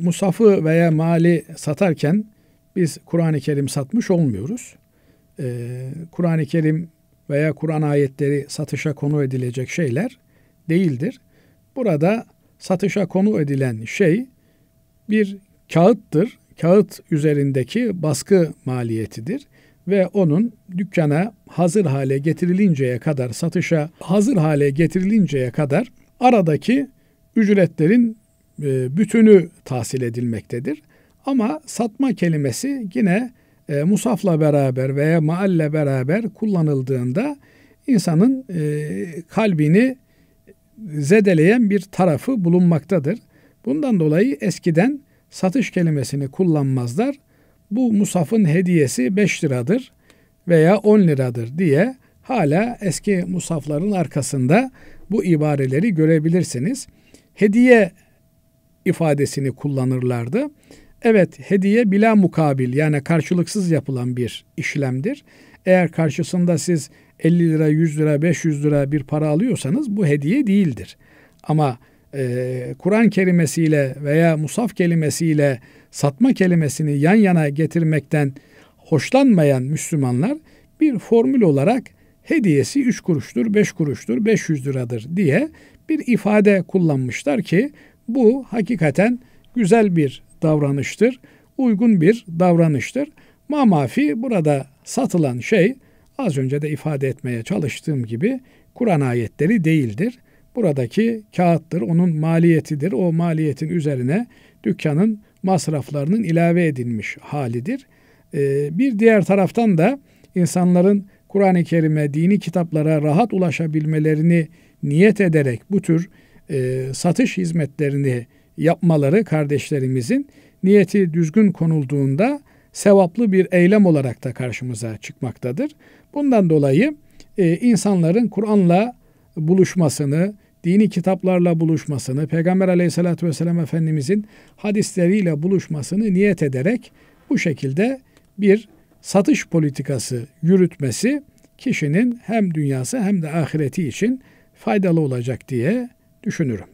musafı veya mali satarken biz Kur'an-ı Kerim satmış olmuyoruz. Ee, Kur'an-ı Kerim veya Kur'an ayetleri satışa konu edilecek şeyler değildir. Burada satışa konu edilen şey bir kağıttır. Kağıt üzerindeki baskı maliyetidir ve onun dükkana hazır hale getirilinceye kadar satışa hazır hale getirilinceye kadar aradaki ücretlerin e, bütünü tahsil edilmektedir. Ama satma kelimesi yine e, musafla beraber veya maalle beraber kullanıldığında insanın e, kalbini zedeleyen bir tarafı bulunmaktadır. Bundan dolayı eskiden satış kelimesini kullanmazlar. Bu musafın hediyesi 5 liradır veya 10 liradır diye hala eski musafların arkasında bu ibareleri görebilirsiniz. Hediye ifadesini kullanırlardı. Evet hediye bila mukabil yani karşılıksız yapılan bir işlemdir. Eğer karşısında siz 50 lira, 100 lira, 500 lira bir para alıyorsanız bu hediye değildir. Ama e, Kur'an kelimesiyle veya musaf kelimesiyle satma kelimesini yan yana getirmekten hoşlanmayan Müslümanlar bir formül olarak hediyesi 3 kuruştur, 5 kuruştur, 500 liradır diye bir ifade kullanmışlar ki bu hakikaten güzel bir davranıştır, uygun bir davranıştır. Mamafi burada satılan şey az önce de ifade etmeye çalıştığım gibi Kur'an ayetleri değildir. Buradaki kağıttır, onun maliyetidir. O maliyetin üzerine dükkanın masraflarının ilave edilmiş halidir. Ee, bir diğer taraftan da insanların Kur'an-ı Kerim'e, dini kitaplara rahat ulaşabilmelerini niyet ederek bu tür e, satış hizmetlerini yapmaları kardeşlerimizin niyeti düzgün konulduğunda sevaplı bir eylem olarak da karşımıza çıkmaktadır. Bundan dolayı e, insanların Kur'an'la buluşmasını, dini kitaplarla buluşmasını, Peygamber aleyhissalatü vesselam Efendimizin hadisleriyle buluşmasını niyet ederek bu şekilde bir satış politikası yürütmesi kişinin hem dünyası hem de ahireti için faydalı olacak diye düşünürüm.